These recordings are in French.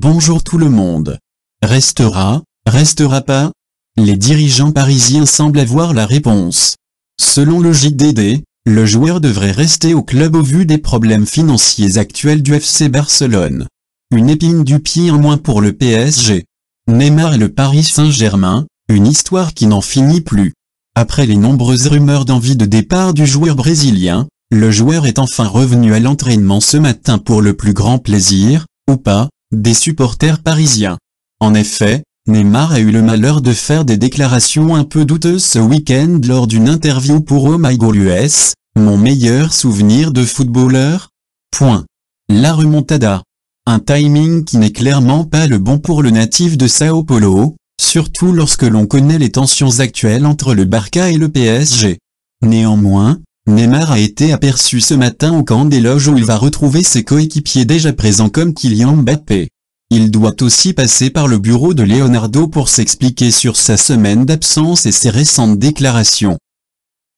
Bonjour tout le monde. Restera, restera pas Les dirigeants parisiens semblent avoir la réponse. Selon le JDD, le joueur devrait rester au club au vu des problèmes financiers actuels du FC Barcelone. Une épine du pied en moins pour le PSG. Neymar et le Paris Saint-Germain, une histoire qui n'en finit plus. Après les nombreuses rumeurs d'envie de départ du joueur brésilien, le joueur est enfin revenu à l'entraînement ce matin pour le plus grand plaisir, ou pas, des supporters parisiens. En effet, Neymar a eu le malheur de faire des déclarations un peu douteuses ce week-end lors d'une interview pour Oh My Goal US, mon meilleur souvenir de footballeur. Point. La remontada. Un timing qui n'est clairement pas le bon pour le natif de Sao Paulo, surtout lorsque l'on connaît les tensions actuelles entre le Barca et le PSG. Néanmoins, Neymar a été aperçu ce matin au camp des loges où il va retrouver ses coéquipiers déjà présents comme Kylian Mbappé. Il doit aussi passer par le bureau de Leonardo pour s'expliquer sur sa semaine d'absence et ses récentes déclarations.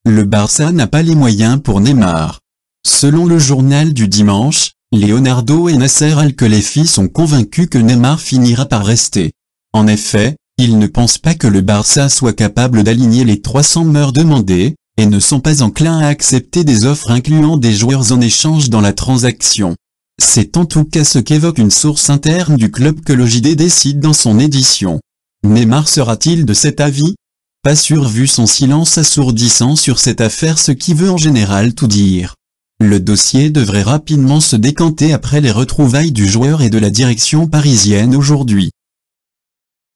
Le Barça n'a pas les moyens pour Neymar. Selon le journal du dimanche, Leonardo et Nasser al khelaïfi sont convaincus que Neymar finira par rester. En effet, ils ne pensent pas que le Barça soit capable d'aligner les 300 mœurs demandés, et ne sont pas enclins à accepter des offres incluant des joueurs en échange dans la transaction. C'est en tout cas ce qu'évoque une source interne du club que le décide dans son édition. Neymar sera-t-il de cet avis Pas sûr vu son silence assourdissant sur cette affaire ce qui veut en général tout dire. Le dossier devrait rapidement se décanter après les retrouvailles du joueur et de la direction parisienne aujourd'hui.